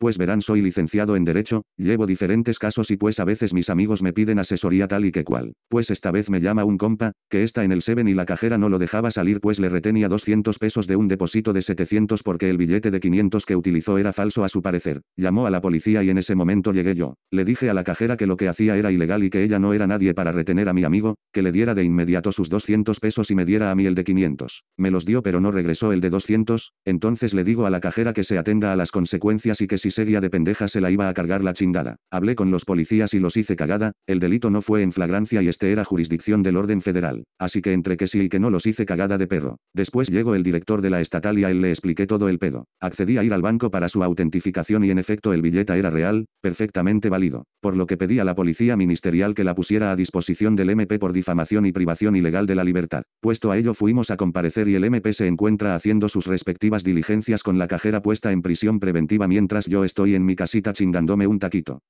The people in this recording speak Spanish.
Pues verán soy licenciado en Derecho, llevo diferentes casos y pues a veces mis amigos me piden asesoría tal y que cual. Pues esta vez me llama un compa, que está en el 7 y la cajera no lo dejaba salir pues le retenía 200 pesos de un depósito de 700 porque el billete de 500 que utilizó era falso a su parecer. Llamó a la policía y en ese momento llegué yo. Le dije a la cajera que lo que hacía era ilegal y que ella no era nadie para retener a mi amigo, que le diera de inmediato sus 200 pesos y me diera a mí el de 500. Me los dio pero no regresó el de 200, entonces le digo a la cajera que se atenda a las consecuencias y que si de pendeja se la iba a cargar la chingada. Hablé con los policías y los hice cagada, el delito no fue en flagrancia y este era jurisdicción del orden federal. Así que entre que sí y que no los hice cagada de perro. Después llegó el director de la estatal y a él le expliqué todo el pedo. Accedí a ir al banco para su autentificación y en efecto el billete era real, perfectamente válido. Por lo que pedí a la policía ministerial que la pusiera a disposición del MP por difamación y privación ilegal de la libertad. Puesto a ello fuimos a comparecer y el MP se encuentra haciendo sus respectivas diligencias con la cajera puesta en prisión preventiva mientras yo estoy en mi casita chingándome un taquito.